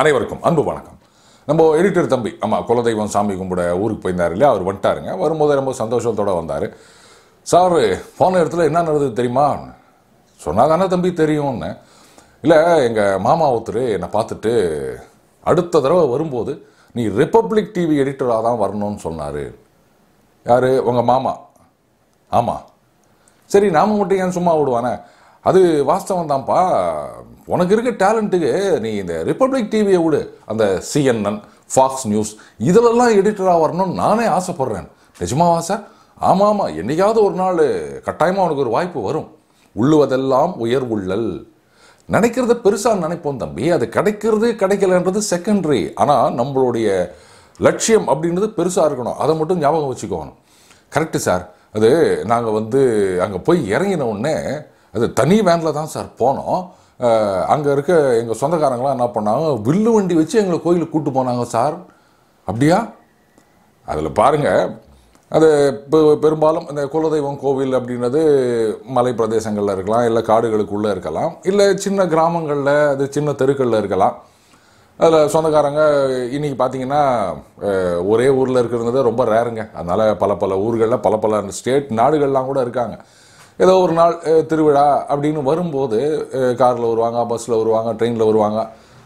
அனைவருக்கும் அன்பு வணக்கம் நம்ம எடிட்டர் தம்பி ஆமாம் குலதெய்வம் சாமி கும்பிட ஊருக்கு போயிருந்தார் இல்லையா அவர் வந்துட்டாருங்க வரும்போது ரொம்ப சந்தோஷத்தோடு வந்தார் சார் போன இடத்துல என்ன நடந்தது தெரியுமா சொன்னால் தானே தம்பி தெரியும்னு இல்லை எங்கள் மாமா ஒருத்தர் என்னை பார்த்துட்டு அடுத்த தடவை வரும்போது நீ ரிப்பப்ளிக் டிவி எடிட்டராக தான் வரணும்னு சொன்னார் யார் உங்கள் மாமா ஆமாம் சரி நாம மட்டும் ஏன் சும்மா விடுவானே அது வாஸ்தவம் தான்ப்பா உனக்கு இருக்க டேலண்ட்டுக்கு நீ இந்த ரிப்பப்ளிக் டிவியை விடு அந்த சிஎன்என் ஃபாக்ஸ் நியூஸ் இதிலெல்லாம் எடிட்டராக வரணும்னு நானே ஆசைப்பட்றேன் நிஜமாவா சார் ஆமாம் ஆமாம் என்றைக்காவது ஒரு நாள் கட்டாயமாக உனக்கு ஒரு வாய்ப்பு வரும் உள்ளுவதெல்லாம் உயர் உள்ளல் நினைக்கிறத பெருசாக நினைப்போம் தம்பி அது கிடைக்கிறது கிடைக்கலன்றது செகண்டரி ஆனால் நம்மளுடைய லட்சியம் அப்படின்றது பெருசாக இருக்கணும் அதை மட்டும் ஞாபகம் வச்சுக்கோணும் கரெக்டு சார் அது நாங்கள் வந்து அங்கே போய் இறங்கின உடனே அது தனி வேனில் தான் சார் போனோம் அங்கே இருக்க எங்கள் சொந்தக்காரங்களாம் என்ன பண்ணாங்க வில்லு வண்டி வச்சு எங்களை கோயிலுக்கு கூப்பிட்டு போனாங்க சார் அப்படியா அதில் பாருங்கள் அது இப்போ பெரும்பாலும் இந்த குலதெய்வம் கோவில் அப்படின்றது மலை பிரதேசங்களில் இருக்கலாம் இல்லை காடுகளுக்குள்ளே இருக்கலாம் இல்லை சின்ன கிராமங்களில் அது சின்ன தெருக்களில் இருக்கலாம் அதில் சொந்தக்காரங்க இன்றைக்கி பார்த்தீங்கன்னா ஒரே ஊரில் இருக்கிறது ரொம்ப ரேருங்க அதனால் பல பல ஊர்களில் பல பல ஸ்டேட் நாடுகள்லாம் கூட இருக்காங்க ஏதோ ஒரு நாள் திருவிழா அப்படின்னு வரும்போது காரில் வருவாங்க பஸ்ஸில் வருவாங்க ட்ரெயினில் வருவாங்க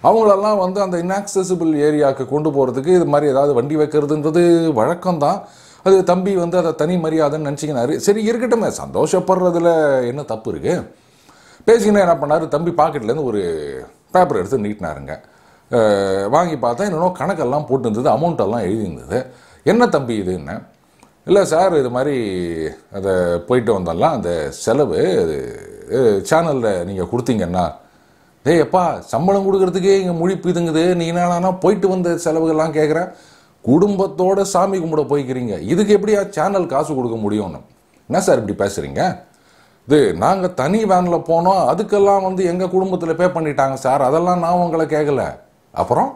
அவங்களெல்லாம் வந்து அந்த இன்ஆக்சசிபிள் ஏரியாவுக்கு கொண்டு போகிறதுக்கு இது மாதிரி ஏதாவது வண்டி வைக்கிறதுன்றது வழக்கம்தான் அது தம்பி வந்து அதை தனி மரியாதைன்னு நினச்சிக்கினாரு சரி இருக்கட்டுமே சந்தோஷப்படுறதுல என்ன தப்பு இருக்குது பேசிக்கினா என்ன பண்ணார் தம்பி பாக்கெட்லேருந்து ஒரு பேப்பர் எடுத்து நீட்டினாருங்க வாங்கி பார்த்தா என்னென்னோ கணக்கெல்லாம் போட்டுருந்தது அமௌண்ட்டெல்லாம் எழுதியிருந்தது என்ன தம்பி இதுன்னு இல்லை சார் இது மாதிரி அதை போயிட்டு வந்தாலாம் அந்த செலவு சேனலில் நீங்கள் கொடுத்தீங்கன்னா டேய் எப்பா சம்பளம் கொடுக்கறதுக்கே இங்கே முழிப்பு இதுங்குது நீ என்னன்னா போயிட்டு வந்த செலவுகள்லாம் கேட்குற குடும்பத்தோட சாமி கும்பிட போய்க்கிறீங்க இதுக்கு எப்படியா சேனல் காசு கொடுக்க முடியும்னு என்ன சார் இப்படி பேசுகிறீங்க இது நாங்கள் தனி வேனில் போனோம் அதுக்கெல்லாம் வந்து எங்கள் குடும்பத்தில் பே பண்ணிட்டாங்க சார் அதெல்லாம் நான் உங்களை கேட்கல அப்புறம்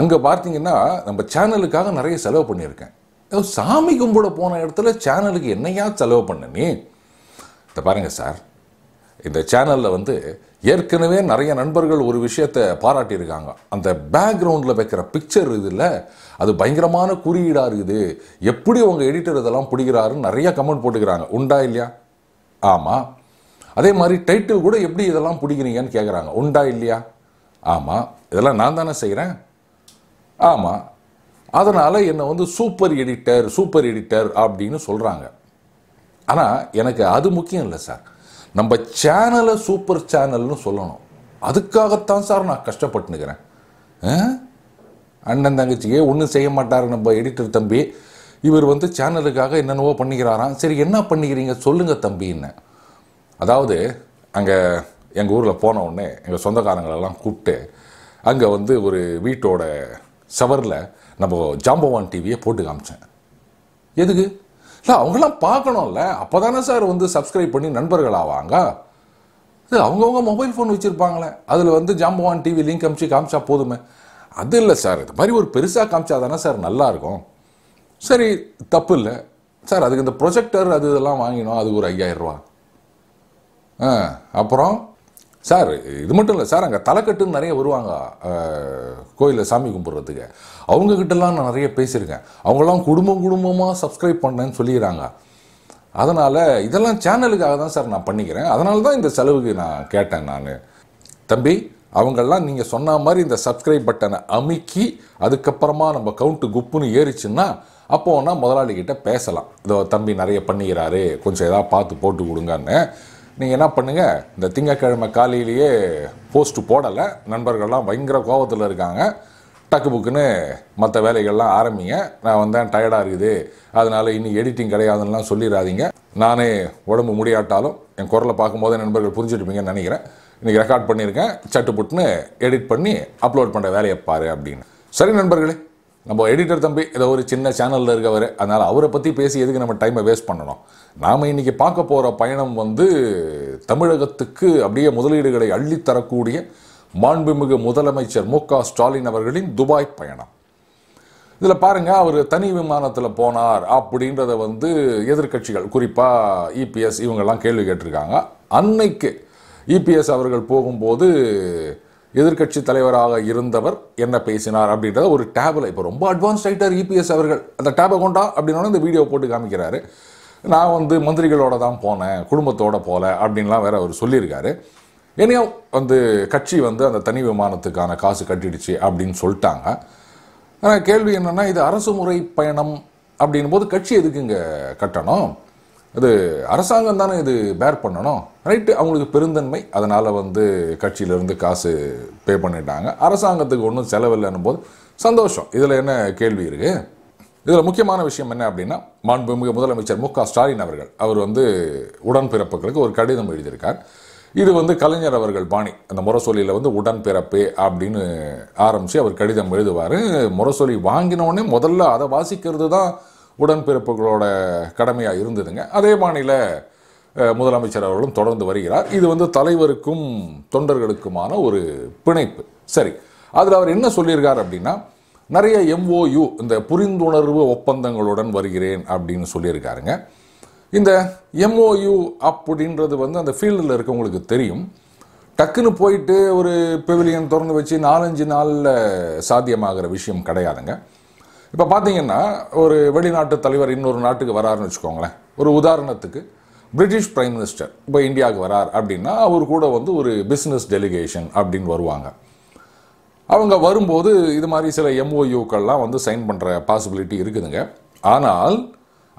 அங்கே பார்த்தீங்கன்னா நம்ம சேனலுக்காக நிறைய செலவு பண்ணியிருக்கேன் சாமி கும்பிட போன இடத்துல சேனலுக்கு என்னையா செலவு பண்ண நீ இதை பாருங்கள் சார் இந்த சேனலில் வந்து ஏற்கனவே நிறைய நண்பர்கள் ஒரு விஷயத்தை பாராட்டியிருக்காங்க அந்த பேக்ரவுண்டில் வைக்கிற பிக்சர் இதில் அது பயங்கரமான குறியீடாக இருக்குது எப்படி உங்கள் எடிட்டர் இதெல்லாம் பிடிக்கிறாருன்னு நிறைய கமெண்ட் போட்டுக்கிறாங்க உண்டா இல்லையா ஆமாம் அதே மாதிரி டைட்டில் கூட எப்படி இதெல்லாம் பிடிக்கிறீங்கன்னு கேட்குறாங்க உண்டா இல்லையா ஆமாம் இதெல்லாம் நான் தானே செய்கிறேன் ஆமாம் அதனால் என்னை வந்து சூப்பர் எடிட்டர் சூப்பர் எடிட்டர் அப்படின்னு சொல்கிறாங்க ஆனால் எனக்கு அது முக்கியம் இல்லை சார் நம்ம சேனலை சூப்பர் சேனல்னு சொல்லணும் அதுக்காகத்தான் சார் நான் கஷ்டப்பட்டுனுக்கிறேன் அண்ணன் தங்கச்சியே ஒன்றும் செய்ய மாட்டார் நம்ம எடிட்டர் தம்பி இவர் வந்து சேனலுக்காக என்னென்னவோ பண்ணிக்கிறாராம் சரி என்ன பண்ணிக்கிறீங்க சொல்லுங்கள் தம்பின்னு அதாவது அங்கே எங்கள் ஊரில் போன உடனே எங்கள் சொந்தக்காரங்களெல்லாம் கூப்பிட்டு அங்கே வந்து ஒரு வீட்டோட சவரில் நம்ம ஜாம்பவான் டிவியை போட்டு காமிச்சேன் எதுக்கு இல்லை அவங்களாம் பார்க்கணும்ல அப்போ தானே சார் வந்து சப்ஸ்கிரைப் பண்ணி நண்பர்கள் ஆவாங்க இது அவங்கவுங்க மொபைல் ஃபோன் வச்சுருப்பாங்களே அதில் வந்து ஜாம்பவான் டிவி லிங்க் அமிச்சு காமிச்சா போதுமே அது இல்லை சார் இது மாதிரி ஒரு பெருசாக காமிச்சா தானே சார் நல்லாயிருக்கும் சரி தப்பு இல்லை சார் அதுக்கு இந்த ப்ரொஜெக்டர் அது இதெல்லாம் வாங்கினோம் அதுக்கு ஒரு ரூபா ஆ அப்புறம் சார் இது மட்டும் இல்லை சார் அங்கே தலைக்கட்டுன்னு நிறைய வருவாங்க கோயிலில் சாமி கும்பிட்றதுக்கு அவங்கக்கிட்டலாம் நான் நிறைய பேசியிருக்கேன் அவங்களாம் குடும்பம் குடும்பமாக சப்ஸ்கிரைப் பண்ணேன்னு சொல்லிடுறாங்க அதனால் இதெல்லாம் சேனலுக்காக தான் சார் நான் பண்ணிக்கிறேன் அதனால தான் இந்த செலவுக்கு நான் கேட்டேன் நான் தம்பி அவங்கெல்லாம் நீங்கள் சொன்ன மாதிரி இந்த சப்ஸ்கிரைப் பட்டனை அமுக்கி அதுக்கப்புறமா நம்ம கவுண்ட்டு குப்புன்னு ஏறிச்சுன்னா நான் முதலாளிகிட்ட பேசலாம் இதோ தம்பி நிறைய பண்ணிக்கிறாரு கொஞ்சம் எதாவது பார்த்து போட்டு கொடுங்கன்னு நீங்கள் என்ன பண்ணுங்கள் இந்த திங்கக்கிழமை காலையிலேயே போஸ்ட்டு போடலை நண்பர்கள்லாம் பயங்கர கோபத்தில் இருக்காங்க டக்கு புக்குன்னு மற்ற வேலைகள்லாம் ஆரம்பிங்க நான் வந்தேன் டயர்டாக இருக்குது அதனால் இன்னும் எடிட்டிங் கிடையாதுன்னெலாம் சொல்லிடாதீங்க நானே உடம்பு முடியாட்டாலும் என் குரலை பார்க்கும்போதே நண்பர்கள் புரிஞ்சுட்டுப்பீங்கன்னு நினைக்கிறேன் இன்றைக்கி ரெக்கார்ட் பண்ணியிருக்கேன் சட்டு புட்டுன்னு எடிட் பண்ணி அப்லோட் பண்ணுற வேலையை பாரு அப்படின்னு சரி நண்பர்களே நம்ம எடிட்டர் தம்பி ஏதோ ஒரு சின்ன சேனலில் இருக்கவர் அதனால் அவரை பற்றி பேசி எதுக்கு நம்ம டைமை வேஸ்ட் பண்ணணும் நாம் இன்றைக்கி பார்க்க போகிற பயணம் வந்து தமிழகத்துக்கு அப்படியே முதலீடுகளை அள்ளித்தரக்கூடிய மாண்புமிகு முதலமைச்சர் மு ஸ்டாலின் அவர்களின் துபாய் பயணம் இதில் பாருங்கள் அவர் தனி விமானத்தில் போனார் அப்படின்றத வந்து எதிர்கட்சிகள் குறிப்பாக இபிஎஸ் e இவங்கெல்லாம் கேள்வி கேட்டிருக்காங்க அன்னைக்கு இபிஎஸ் e அவர்கள் போகும்போது எதிர்கட்சி தலைவராக இருந்தவர் என்ன பேசினார் அப்படின்றத ஒரு டேபில் இப்போ ரொம்ப அட்வான்ஸ் ரைட்டர் இபிஎஸ் அவர்கள் அந்த டேபை கொண்டா அப்படின்னா இந்த வீடியோ போட்டு காமிக்கிறாரு நான் வந்து மந்திரிகளோட தான் போனேன் குடும்பத்தோட போகல அப்படின்லாம் வேற அவர் சொல்லியிருக்காரு என்னையோ வந்து கட்சி வந்து அந்த தனி விமானத்துக்கான காசு கட்டிடுச்சு அப்படின்னு சொல்லிட்டாங்க ஆனால் கேள்வி என்னென்னா இது அரசு முறை பயணம் அப்படின்னும் போது கட்சி எதுக்கு இங்கே கட்டணும் இது அரசாங்கம் தானே இது பேர் பண்ணணும் ரைட்டு அவங்களுக்கு பெருந்தன்மை அதனால் வந்து கட்சியிலேருந்து காசு பே பண்ணிட்டாங்க அரசாங்கத்துக்கு ஒன்றும் செலவில்லைன்னும் போது சந்தோஷம் இதில் என்ன கேள்வி இருக்குது இதில் முக்கியமான விஷயம் என்ன அப்படின்னா மாண்புமிகு முதலமைச்சர் மு க ஸ்டாலின் அவர்கள் அவர் வந்து உடன்பிறப்புகளுக்கு ஒரு கடிதம் எழுதியிருக்கார் இது வந்து கலைஞர் அவர்கள் பாணி அந்த முரசொலியில் வந்து உடன்பிறப்பு அப்படின்னு ஆரம்பித்து அவர் கடிதம் எழுதுவார் முரசொலி வாங்கினோடனே முதல்ல அதை வாசிக்கிறது தான் உடன்பிறப்புகளோட கடமையாக இருந்ததுங்க அதே மாநில முதலமைச்சர் அவர்களும் தொடர்ந்து வருகிறார் இது வந்து தலைவருக்கும் தொண்டர்களுக்குமான ஒரு பிணைப்பு சரி அதில் அவர் என்ன சொல்லியிருக்கார் அப்படின்னா நிறைய எம்ஓயு இந்த புரிந்துணர்வு ஒப்பந்தங்களுடன் வருகிறேன் அப்படின்னு சொல்லியிருக்காருங்க இந்த எம்ஓயு அப்படின்றது வந்து அந்த ஃபீல்டில் இருக்கவங்களுக்கு தெரியும் டக்குன்னு போயிட்டு ஒரு பெவிலியன் திறந்து வச்சு நாலஞ்சு நாளில் சாத்தியமாகிற விஷயம் கிடையாதுங்க இப்போ பார்த்தீங்கன்னா ஒரு வெளிநாட்டு தலைவர் இன்னொரு நாட்டுக்கு வராருன்னு வச்சுக்கோங்களேன் ஒரு உதாரணத்துக்கு பிரிட்டிஷ் பிரைம் மினிஸ்டர் இப்போ இந்தியாவுக்கு வரார் அப்படின்னா அவர் கூட வந்து ஒரு பிஸ்னஸ் டெலிகேஷன் அப்படின்னு வருவாங்க அவங்க வரும்போது இது மாதிரி சில எம்ஓயூக்கள்லாம் வந்து சைன் பண்ணுற பாசிபிலிட்டி இருக்குதுங்க ஆனால்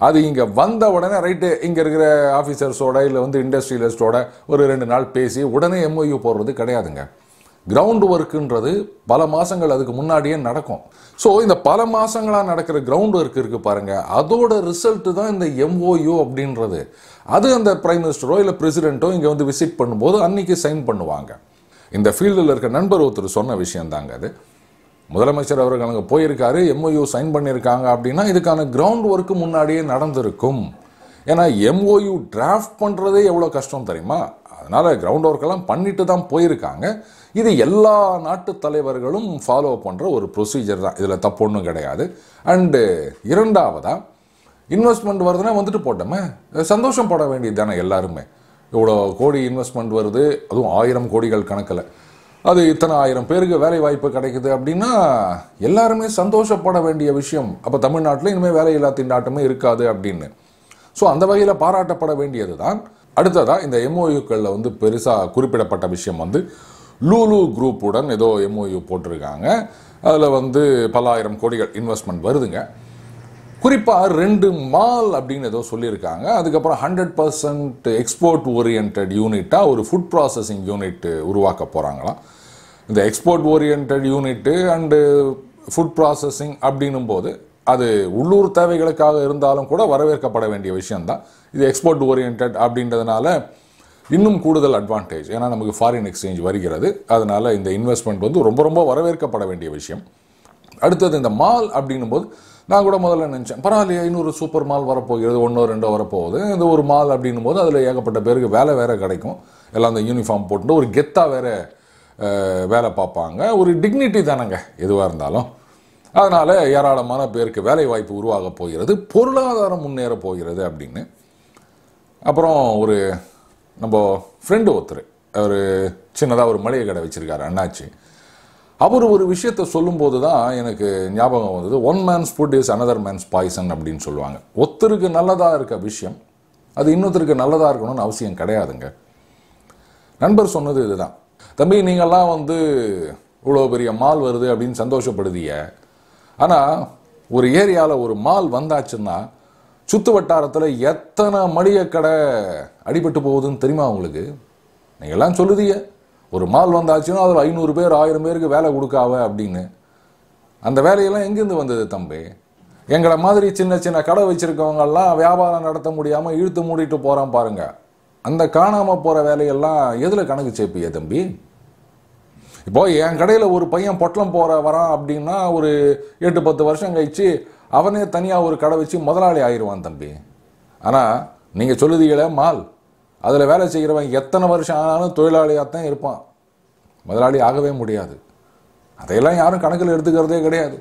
அது இங்கே வந்த உடனே ரைட்டு இங்கே இருக்கிற ஆஃபீஸர்ஸோட இல்லை வந்து இண்டஸ்ட்ரியலிஸ்டோட ஒரு ரெண்டு நாள் பேசி உடனே எம்ஓயூ போடுறது கிடையாதுங்க கிரவுண்ட் ஒர்க்குன்றது பல மாதங்கள் அதுக்கு முன்னாடியே நடக்கும் ஸோ இந்த பல மாதங்களாக நடக்கிற கிரவுண்ட் ஒர்க் இருக்குது பாருங்கள் அதோட ரிசல்ட்டு தான் இந்த எம்ஓயு அப்படின்றது அது அந்த பிரைம் மினிஸ்டரோ இல்லை பிரசிடெண்ட்டோ இங்கே வந்து விசிட் பண்ணும்போது அன்றைக்கி சைன் பண்ணுவாங்க இந்த ஃபீல்டில் இருக்க நண்பர் ஒருத்தர் சொன்ன விஷயம் தாங்க அது முதலமைச்சர் அவர்கள் அங்கே போயிருக்காரு எம்ஓயு சைன் பண்ணியிருக்காங்க அப்படின்னா இதுக்கான கிரவுண்ட் ஒர்க்கு முன்னாடியே நடந்திருக்கும் ஏன்னா எம்ஓயு டிராஃப்ட் பண்ணுறதே எவ்வளோ கஷ்டம் தெரியுமா அதனால் கிரவுண்ட் ஒர்க்கெல்லாம் பண்ணிட்டு தான் போயிருக்காங்க இது எல்லா நாட்டு தலைவர்களும் ஃபாலோ பண்ணுற ஒரு ப்ரொசீஜர் தான் இதில் தப்பு ஒன்றும் கிடையாது அண்டு இரண்டாவதாக இன்வெஸ்ட்மெண்ட் வருதுன்னா வந்துட்டு போட்டோமே சந்தோஷம் பட வேண்டியது தானே எல்லாருமே இவ்வளோ கோடி இன்வெஸ்ட்மெண்ட் வருது அதுவும் ஆயிரம் கோடிகள் கணக்கில் அது இத்தனை ஆயிரம் பேருக்கு வேலை வாய்ப்பு கிடைக்குது அப்படின்னா எல்லாருமே சந்தோஷப்பட வேண்டிய விஷயம் அப்போ தமிழ்நாட்டில் இனிமேல் வேலையில்லா திண்டாட்டமே இருக்காது அப்படின்னு ஸோ அந்த வகையில் பாராட்டப்பட வேண்டியது தான் அடுத்ததாக இந்த எம்ஓயுக்களில் வந்து பெருசாக குறிப்பிடப்பட்ட விஷயம் வந்து லூலு குரூப்புடன் ஏதோ எம்ஓயு போட்டிருக்காங்க அதில் வந்து பல ஆயிரம் கோடிகள் இன்வெஸ்ட்மெண்ட் வருதுங்க குறிப்பாக ரெண்டு மால் அப்படின்னு ஏதோ சொல்லியிருக்காங்க அதுக்கப்புறம் ஹண்ட்ரட் பர்சன்ட் எக்ஸ்போர்ட் ஓரியன்ட் யூனிட்டாக ஒரு ஃபுட் ப்ராசஸிங் யூனிட் உருவாக்க போகிறாங்களாம் இந்த export oriented unit and food processing அப்படின்னும் போது அது உள்ளூர் தேவைகளுக்காக இருந்தாலும் கூட வரவேற்கப்பட வேண்டிய விஷயம்தான் இது எக்ஸ்போர்ட் ஓரியன்ட் அப்படின்றதுனால இன்னும் கூடுதல் அட்வான்டேஜ் ஏன்னா நமக்கு ஃபாரின் எக்ஸ்சேஞ்ச் வருகிறது அதனால் இந்த இன்வெஸ்ட்மெண்ட் வந்து ரொம்ப ரொம்ப வரவேற்கப்பட வேண்டிய விஷயம் அடுத்தது இந்த மால் அப்படின்னும் போது நான் கூட முதல்ல நினச்சேன் பரவாயில்லையா இன்னொரு சூப்பர் மால் வரப்போகிறது ஒன்றோ ரெண்டோ வரப்போகுது இந்த ஒரு மால் அப்படின்னும் போது அதில் ஏகப்பட்ட பேருக்கு வேலை வேறு கிடைக்கும் எல்லாம் அந்த யூனிஃபார்ம் போட்டு ஒரு கெத்தாக வேறு வேலை பார்ப்பாங்க ஒரு டிக்னிட்டி தானங்க எதுவாக இருந்தாலும் அதனால் ஏராளமான பேருக்கு வேலைவாய்ப்பு உருவாக போகிறது பொருளாதாரம் முன்னேற போகிறது அப்படின்னு அப்புறம் ஒரு நம்ம ஃப்ரெண்டு ஒருத்தர் அவர் சின்னதாக ஒரு மளிகை கடை வச்சுருக்காரு அண்ணாச்சி அவர் ஒரு விஷயத்தை சொல்லும்போது தான் எனக்கு ஞாபகம் வந்தது one man's food is another man's poison அப்படின்னு சொல்லுவாங்க ஒருத்தருக்கு நல்லதாக இருக்க விஷயம் அது இன்னொருத்தருக்கு நல்லதாக இருக்கணும்னு அவசியம் கிடையாதுங்க நண்பர் சொன்னது இதுதான் தம்பி நீங்கள்லாம் வந்து இவ்வளோ பெரிய மால் வருது அப்படின்னு சந்தோஷப்படுதிய ஆனால் ஒரு ஏரியாவில் ஒரு மால் வந்தாச்சுன்னா சுத்து வட்டாரத்தில் எத்தனை மளிகை கடை அடிபட்டு போகுதுன்னு தெரியுமா உங்களுக்கு நீங்கள் எல்லாம் சொல்லுதீங்க ஒரு மால் வந்தாச்சுன்னா அதில் ஐநூறு பேர் ஆயிரம் பேருக்கு வேலை கொடுக்காவ அப்படின்னு அந்த வேலையெல்லாம் எங்கேருந்து வந்தது தம்பி எங்களை மாதிரி சின்ன சின்ன கடை வச்சுருக்கவங்கெல்லாம் வியாபாரம் நடத்த முடியாமல் இழுத்து மூடிட்டு போகிறான் பாருங்கள் அந்த காணாமல் போகிற வேலையெல்லாம் எதில் கணக்கு சேர்ப்பியா தம்பி இப்போ என் கடையில் ஒரு பையன் பொட்டலம் போகிற வரான் அப்படின்னா ஒரு எட்டு பத்து வருஷம் கழித்து அவனே தனியாக ஒரு கடை வச்சு முதலாளி ஆயிடுவான் தம்பி ஆனால் நீங்கள் சொல்லுதீங்களே மால் அதில் வேலை செய்கிறவன் எத்தனை வருஷம் ஆனாலும் தொழிலாளியாக தான் இருப்பான் முதலாளி ஆகவே முடியாது அதையெல்லாம் யாரும் கணக்கில் எடுத்துக்கிறதே கிடையாது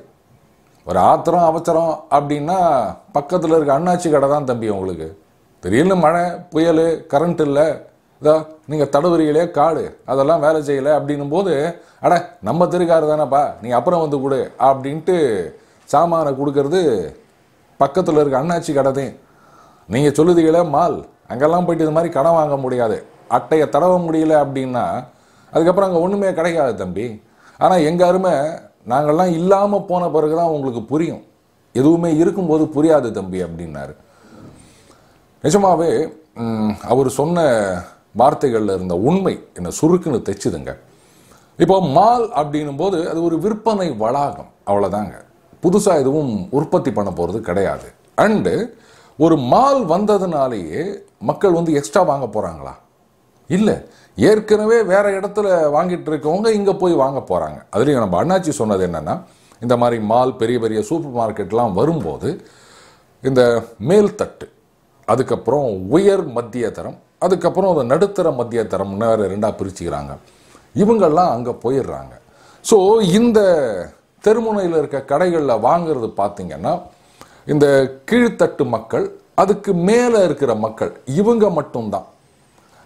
ஒரு ஆத்திரம் அவசரம் அப்படின்னா பக்கத்தில் இருக்க அண்ணாச்சி கடை தான் தம்பி உங்களுக்கு திடீர்னு மழை புயல் கரண்ட் இல்லை இதோ நீங்கள் தடுவறிகளே காடு அதெல்லாம் வேலை செய்யலை அப்படின்னும் போது அட நம்ம திருக்காரு தானேப்பா நீ அப்புறம் வந்து கொடு அப்படின்ட்டு சாமானை கொடுக்கறது பக்கத்தில் இருக்க அண்ணாச்சி கடை தான் நீங்கள் சொல்லுதுகளே மால் அங்கெல்லாம் போயிட்டு இது மாதிரி கடன் வாங்க முடியாது அட்டையை தடவ முடியல அப்படின்னா அதுக்கப்புறம் அங்கே ஒன்றுமே கிடைக்காது தம்பி ஆனால் எங்கள் அருமை நாங்கள்லாம் இல்லாமல் போன பிறகு தான் உங்களுக்கு புரியும் எதுவுமே இருக்கும்போது புரியாது தம்பி அப்படின்னாரு நிஜமாவே அவர் சொன்ன வார்த்தைகளில் இருந்த உண்மை என்னை சுருக்குன்னு தைச்சுதுங்க இப்போ மால் அப்படின்னும் போது அது ஒரு விற்பனை வளாகம் அவ்வளோதாங்க புதுசாக எதுவும் உற்பத்தி பண்ண போகிறது கிடையாது அண்டு ஒரு மால் வந்ததுனாலேயே மக்கள் வந்து எக்ஸ்ட்ரா வாங்க போகிறாங்களா இல்லை ஏற்கனவே வேறு இடத்துல வாங்கிட்டு இருக்கவங்க இங்கே போய் வாங்க போகிறாங்க அதுலேயும் நம்ம அண்ணாச்சி சொன்னது என்னென்னா இந்த மாதிரி மால் பெரிய பெரிய சூப்பர் மார்க்கெட்லாம் வரும்போது இந்த மேல்தட்டு அதுக்கப்புறம் உயர் மத்திய தரம் அதுக்கப்புறம் அதை நடுத்தர மத்திய தரம்னு வேறு ரெண்டாக பிரிச்சுக்கிறாங்க இவங்கெல்லாம் அங்கே போயிடுறாங்க ஸோ இந்த தெருமுனையில் இருக்க கடைகளில் வாங்கிறது பார்த்திங்கன்னா இந்த கீழ்த்தட்டு மக்கள் அதுக்கு மேலே இருக்கிற மக்கள் இவங்க மட்டும்தான்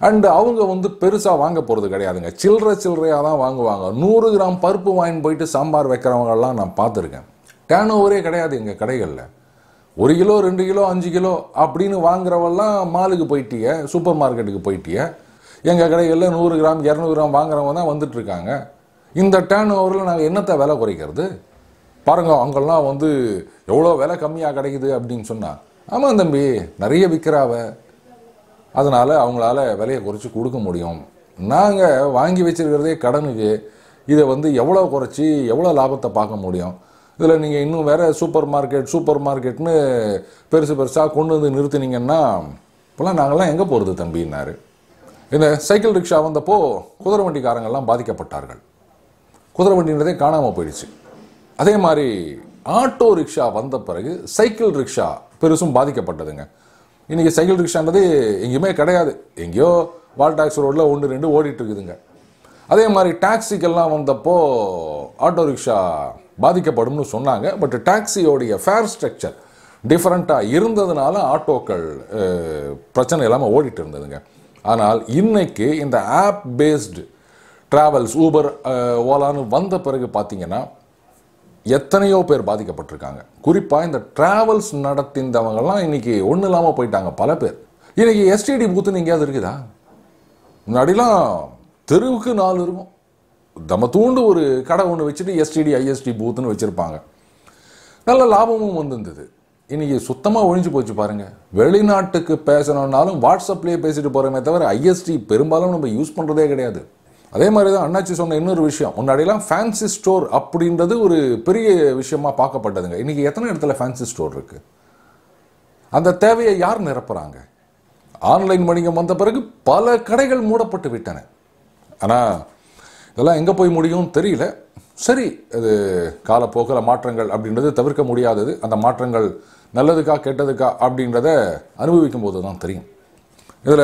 அண்டு அவங்க வந்து பெருசாக வாங்க போகிறது கிடையாதுங்க சில்லற சில்லறையாக தான் வாங்குவாங்க நூறு கிராம் பருப்பு வாங்கின்னு போயிட்டு சாம்பார் வைக்கிறவங்கெல்லாம் நான் பார்த்துருக்கேன் டேன் ஓவரே கிடையாது எங்கள் கடைகளில் ஒரு கிலோ ரெண்டு கிலோ அஞ்சு கிலோ அப்படின்னு வாங்குறவெல்லாம் மாலுக்கு போயிட்டிய சூப்பர் மார்க்கெட்டுக்கு போயிட்டிய எங்கள் கடைகளில் நூறு கிராம் இரநூறு கிராம் வாங்குறவங்க தான் வந்துட்டுருக்காங்க இந்த டேன் ஓவரில் நாங்கள் என்னத்தை விலை குறைக்கிறது பாருங்கள் அவங்கெல்லாம் வந்து எவ்வளோ விலை கம்மியாக கிடைக்குது அப்படின்னு சொன்னால் ஆமாம் தம்பி நிறைய விற்கிறாவ அதனால் அவங்களால விலையை குறைச்சி கொடுக்க முடியும் நாங்கள் வாங்கி வச்சுருக்கிறதே கடனுக்கு இதை வந்து எவ்வளோ குறைச்சி எவ்வளோ லாபத்தை பார்க்க முடியும் இதில் நீங்கள் இன்னும் வேறு சூப்பர் மார்க்கெட் சூப்பர் மார்க்கெட்னு பெருசு பெருசாக கொண்டு வந்து நிறுத்தினீங்கன்னா இப்போலாம் நாங்கள்லாம் எங்கே போகிறது தம்பின்னாரு இந்த சைக்கிள் ரிக்ஷா வந்தப்போ குதிரை வண்டிக்காரங்கள்லாம் பாதிக்கப்பட்டார்கள் குதிரை வண்டின்றதே காணாமல் போயிடுச்சு அதே மாதிரி ஆட்டோ ரிக்ஷா வந்த பிறகு சைக்கிள் ரிக்ஷா பெருசும் பாதிக்கப்பட்டதுங்க இன்றைக்கி சைக்கிள் ரிக்ஷான்றது எங்கேயுமே கிடையாது எங்கேயோ வால்டாக்ஸ் ரோடில் ஒன்று ரெண்டு ஓடிட்டுருக்குதுங்க இருக்குதுங்க அதே மாதிரி டாக்ஸிக்கெல்லாம் வந்தப்போ ஆட்டோ ரிக்ஷா பாதிக்கப்படும்னு சொன்னாங்க பட் டாக்ஸியோடைய ஃபேர் ஸ்ட்ரக்சர் டிஃப்ரெண்ட்டாக இருந்ததுனால ஆட்டோக்கள் பிரச்சனை இல்லாமல் ஓடிட்டு இருந்ததுங்க ஆனால் இன்னைக்கு இந்த ஆப் பேஸ்டு ட்ராவல்ஸ் ஊபர் ஓலான்னு வந்த பிறகு பார்த்தீங்கன்னா எத்தனையோ பேர் பாதிக்கப்பட்டிருக்காங்க குறிப்பாக இந்த ட்ராவல்ஸ் நடத்தினவங்கள்லாம் இன்றைக்கி ஒன்றும் இல்லாமல் போயிட்டாங்க பல பேர் இன்றைக்கி எஸ்டிடி பூத்துன்னு எங்கேயாவது இருக்குதா முன்னாடிலாம் தெருவுக்கு நாலு இருக்கும் தூண்டு ஒரு கடை ஒன்று வச்சுட்டு எஸ்டிடி ஐஎஸ்டி பூத்துன்னு வச்சுருப்பாங்க நல்ல லாபமும் வந்திருந்தது இன்றைக்கி சுத்தமாக ஒழிஞ்சு போச்சு பாருங்கள் வெளிநாட்டுக்கு பேசணுன்னாலும் வாட்ஸ்அப்லேயே பேசிட்டு போகிறோமே தவிர ஐஎஸ்டி பெரும்பாலும் நம்ம யூஸ் பண்ணுறதே கிடையாது அதே மாதிரி தான் அண்ணாச்சி சொன்ன இன்னொரு விஷயம் முன்னாடிலாம் ஃபேன்சி ஸ்டோர் அப்படின்றது ஒரு பெரிய விஷயமாக பார்க்கப்பட்டதுங்க இன்றைக்கி எத்தனை இடத்துல ஃபேன்சி ஸ்டோர் இருக்குது அந்த தேவையை யார் நிரப்புகிறாங்க ஆன்லைன் வணிகம் வந்த பிறகு பல கடைகள் மூடப்பட்டு விட்டன ஆனால் இதெல்லாம் எங்கே போய் முடியும் தெரியல சரி அது காலப்போக்கில் மாற்றங்கள் அப்படின்றது தவிர்க்க முடியாதது அந்த மாற்றங்கள் நல்லதுக்கா கெட்டதுக்கா அப்படின்றத அனுபவிக்கும் போது தான் தெரியும் இதில்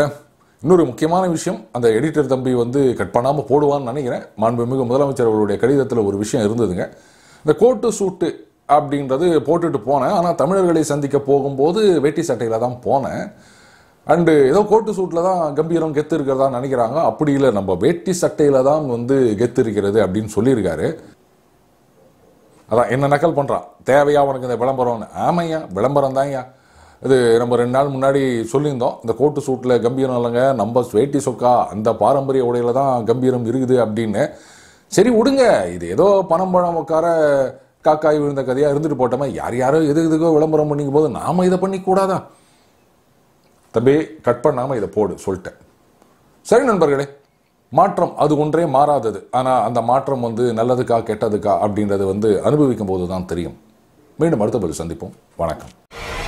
இன்னொரு முக்கியமான விஷயம் அந்த எடிட்டர் தம்பி வந்து கட் பண்ணாமல் போடுவான்னு நினைக்கிறேன் மாண்புமிகு முதலமைச்சர் அவருடைய கடிதத்தில் ஒரு விஷயம் இருந்ததுங்க இந்த கோட்டு சூட்டு அப்படின்றது போட்டுட்டு போனேன் ஆனால் தமிழர்களை சந்திக்க போகும்போது வேட்டி சட்டையில் தான் போனேன் அண்டு ஏதோ கோட்டு சூட்டில் தான் கம்பீரம் கெத்து இருக்கிறதா நினைக்கிறாங்க அப்படி இல்லை நம்ம வேட்டி சட்டையில் தான் வந்து கெத்து இருக்கிறது அப்படின்னு சொல்லியிருக்காரு அதான் என்ன நக்கல் பண்ணுறான் தேவையா உனக்கு இந்த விளம்பரம்னு ஆமையா விளம்பரம் தான்யா இது நம்ம ரெண்டு நாள் முன்னாடி சொல்லியிருந்தோம் இந்த கோட்டு சூட்டில் கம்பீரம் இல்லைங்க நம்ம வேட்டி சொக்கா அந்த பாரம்பரிய உடையில் தான் கம்பீரம் இருக்குது அப்படின்னு சரி விடுங்க இது ஏதோ பணம் பழம் உட்கார காக்காய் விழுந்த கதையாக இருந்துட்டு போட்டோமா யார் யாரோ எது எதுக்கோ விளம்பரம் பண்ணிக்கும் போது நாம் இதை பண்ணிக்கூடாதான் தம்பி கட் பண்ணாமல் இதை போடு சொல்லிட்டேன் சரி நண்பர்களே மாற்றம் அது ஒன்றே மாறாதது ஆனால் அந்த மாற்றம் வந்து நல்லதுக்கா கெட்டதுக்கா அப்படின்றது வந்து அனுபவிக்கும் போது தான் தெரியும் மீண்டும் அடுத்த பதில் சந்திப்போம் வணக்கம்